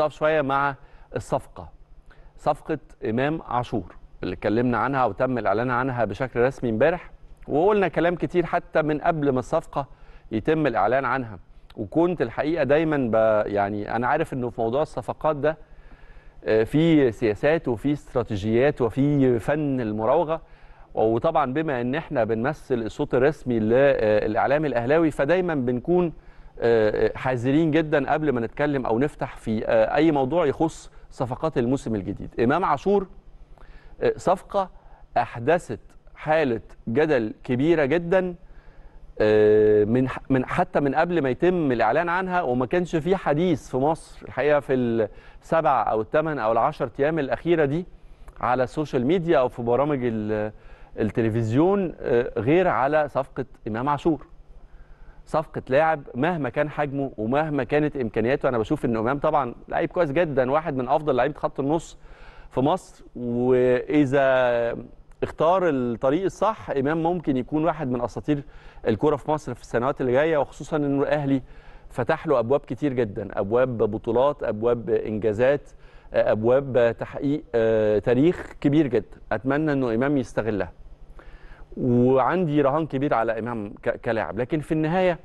نقف شويه مع الصفقه صفقه امام عاشور اللي اتكلمنا عنها وتم الاعلان عنها بشكل رسمي امبارح وقلنا كلام كتير حتى من قبل ما الصفقه يتم الاعلان عنها وكنت الحقيقه دايما ب... يعني انا عارف انه في موضوع الصفقات ده آه، في سياسات وفي استراتيجيات وفي فن المراوغه وطبعا بما ان احنا بنمثل الصوت الرسمي للاعلام الاهلاوي فدايما بنكون حذرين جدا قبل ما نتكلم او نفتح في آه، اي موضوع يخص صفقات الموسم الجديد امام عاشور آه، صفقه احدثت حاله جدل كبيره جدا آه، من من حتى من قبل ما يتم الاعلان عنها وما كانش في حديث في مصر الحقيقه في السبع او الثمان او العشر ايام الاخيره دي على السوشيال ميديا او في برامج التلفزيون غير على صفقه امام عاشور صفقه لاعب مهما كان حجمه ومهما كانت امكانياته انا بشوف ان امام طبعا لعيب كويس جدا واحد من افضل لعيبه خط النص في مصر واذا اختار الطريق الصح امام ممكن يكون واحد من اساطير الكرة في مصر في السنوات اللي جايه وخصوصا انه الاهلي فتح له ابواب كتير جدا ابواب بطولات ابواب انجازات ابواب تحقيق آه، تاريخ كبير جدا اتمنى انه امام يستغلها وعندي رهان كبير على امام كلاعب لكن في النهايه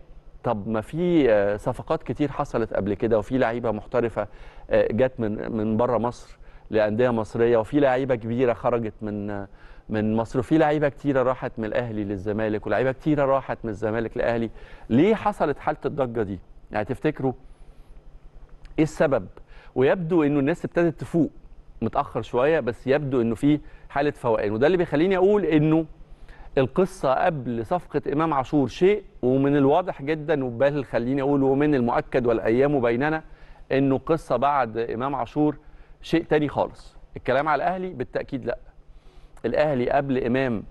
طب ما في آه، صفقات كتير حصلت قبل كده وفي لعيبه محترفه آه، جت من من بره مصر لانديه مصريه وفي لعيبه كبيره خرجت من آه، من مصر وفي لعيبه كتيره راحت من الاهلي للزمالك ولعيبه كتيره راحت من الزمالك للاهلي ليه حصلت حاله الضجه دي يعني تفتكروا ايه السبب ويبدو انه الناس ابتدت تفوق متاخر شويه بس يبدو انه في حاله فوقان وده اللي بيخليني اقول انه القصه قبل صفقه امام عاشور شيء ومن الواضح جدا وبل خليني اقول ومن المؤكد والايام بيننا انه قصه بعد امام عاشور شيء تاني خالص الكلام على الاهلي بالتاكيد لا الاهلي قبل امام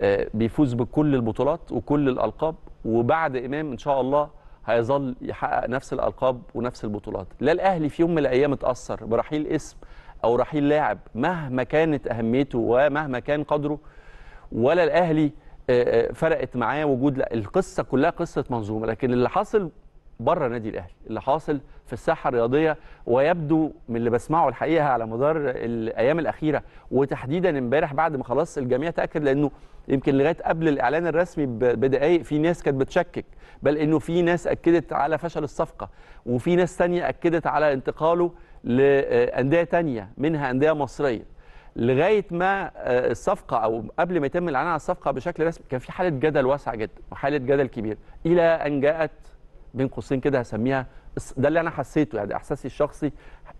آه، بيفوز بكل البطولات وكل الالقاب وبعد امام ان شاء الله هيظل يحقق نفس الالقاب ونفس البطولات لا الاهلي في يوم من الايام اتاثر برحيل اسم او رحيل لاعب مهما كانت اهميته ومهما كان قدره ولا الاهلي آه، آه، فرقت معاه وجود لا القصه كلها قصه منظومه لكن اللي حاصل بره نادي الاهلي اللي حاصل في الساحه الرياضيه ويبدو من اللي بسمعه الحقيقه على مدار الايام الاخيره وتحديدا امبارح بعد ما خلاص الجميع تاكد لانه يمكن لغايه قبل الاعلان الرسمي بدقائق في ناس كانت بتشكك بل انه في ناس اكدت على فشل الصفقه وفي ناس ثانيه اكدت على انتقاله لانديه ثانيه منها انديه مصريه لغايه ما آه، الصفقه او قبل ما يتم الاعلان عن الصفقه بشكل رسمي كان في حاله جدل واسعه جدا وحاله جدل كبير الى ان جاءت بين قوسين كده هسميها ده اللي انا حسيته يعني احساسي الشخصي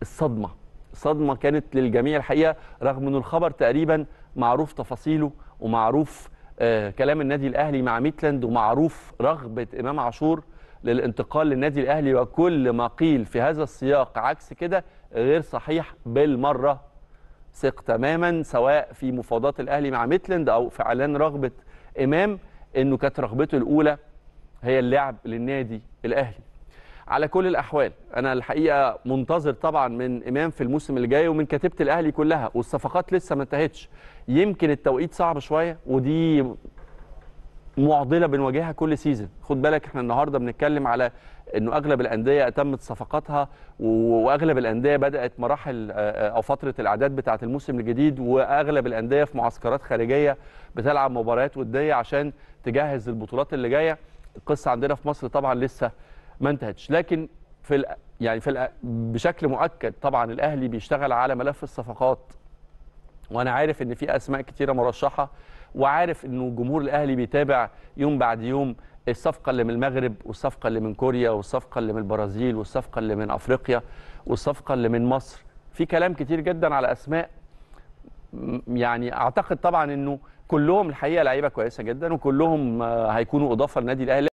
الصدمه صدمه كانت للجميع الحقيقه رغم ان الخبر تقريبا معروف تفاصيله ومعروف آه كلام النادي الاهلي مع ميتلاند ومعروف رغبه امام عاشور للانتقال للنادي الاهلي وكل ما قيل في هذا السياق عكس كده غير صحيح بالمره ثق تماما سواء في مفاوضات الاهلي مع ميتلند او في اعلان رغبه امام انه كانت رغبته الاولى هي اللعب للنادي الاهلي على كل الاحوال انا الحقيقه منتظر طبعا من امام في الموسم اللي جاي ومن كتيبه الاهلي كلها والصفقات لسه ما انتهتش يمكن التوقيت صعب شويه ودي معضله بنواجهها كل سيزون خد بالك احنا النهارده بنتكلم على انه اغلب الانديه اتمت صفقاتها واغلب الانديه بدات مراحل آه، آه، او فتره الاعداد بتاعه الموسم الجديد واغلب الانديه في معسكرات خارجيه بتلعب مباريات وديه عشان تجهز البطولات اللي جايه القصه عندنا في مصر طبعا لسه ما انتهتش لكن في ال... يعني في ال... بشكل مؤكد طبعا الاهلي بيشتغل على ملف الصفقات وانا عارف ان في اسماء كتيره مرشحه وعارف انه جمهور الاهلي بيتابع يوم بعد يوم الصفقه اللي من المغرب والصفقه اللي من كوريا والصفقه اللي من البرازيل والصفقه اللي من افريقيا والصفقه اللي من مصر في كلام كتير جدا على اسماء يعني اعتقد طبعا انه كلهم الحقيقه لعيبه كويسه جدا وكلهم آه، هيكونوا اضافه للنادي الاهلي